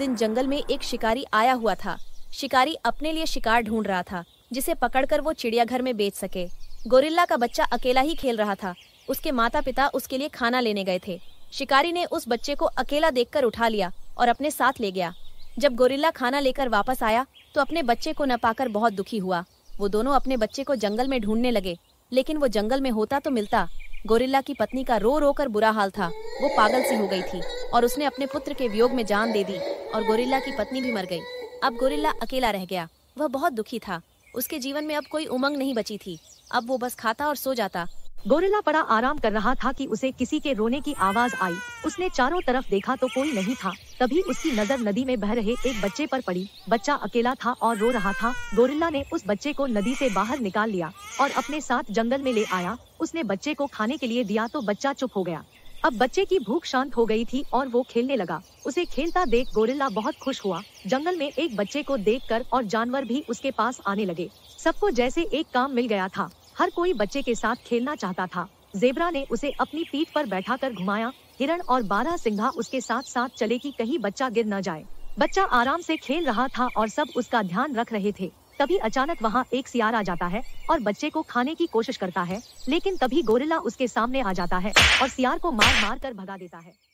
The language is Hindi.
दिन जंगल में एक शिकारी आया हुआ था शिकारी अपने लिए शिकार ढूंढ रहा था जिसे पकड़कर वो चिड़ियाघर में बेच सके गोरिल्ला का बच्चा अकेला ही खेल रहा था उसके माता पिता उसके लिए खाना लेने गए थे शिकारी ने उस बच्चे को अकेला देखकर उठा लिया और अपने साथ ले गया जब गोरिल्ला खाना लेकर वापस आया तो अपने बच्चे को न पाकर बहुत दुखी हुआ वो दोनों अपने बच्चे को जंगल में ढूंढने लगे लेकिन वो जंगल में होता तो मिलता गोरिल्ला की पत्नी का रो रो कर बुरा हाल था वो पागल सी हो गई थी और उसने अपने पुत्र के वियोग में जान दे दी और गोरिल्ला की पत्नी भी मर गई अब गोरिल्ला अकेला रह गया वह बहुत दुखी था उसके जीवन में अब कोई उमंग नहीं बची थी अब वो बस खाता और सो जाता गोरिल्ला पड़ा आराम कर रहा था कि उसे किसी के रोने की आवाज आई उसने चारों तरफ देखा तो कोई नहीं था तभी उसकी नजर नदी में बह रहे एक बच्चे पर पड़ी बच्चा अकेला था और रो रहा था गोरिल्ला ने उस बच्चे को नदी से बाहर निकाल लिया और अपने साथ जंगल में ले आया उसने बच्चे को खाने के लिए दिया तो बच्चा चुप हो गया अब बच्चे की भूख शांत हो गई थी और वो खेलने लगा उसे खेलता देख गोरिल्ला बहुत खुश हुआ जंगल में एक बच्चे को देखकर और जानवर भी उसके पास आने लगे सबको जैसे एक काम मिल गया था हर कोई बच्चे के साथ खेलना चाहता था जेबरा ने उसे अपनी पीठ पर बैठाकर घुमाया हिरण और बारह सिंघा उसके साथ साथ चले की कहीं बच्चा गिर न जाए बच्चा आराम से खेल रहा था और सब उसका ध्यान रख रहे थे तभी अचानक वहाँ एक सियार आ जाता है और बच्चे को खाने की कोशिश करता है लेकिन तभी गोरिल्ला उसके सामने आ जाता है और सियार को मार मार कर भगा देता है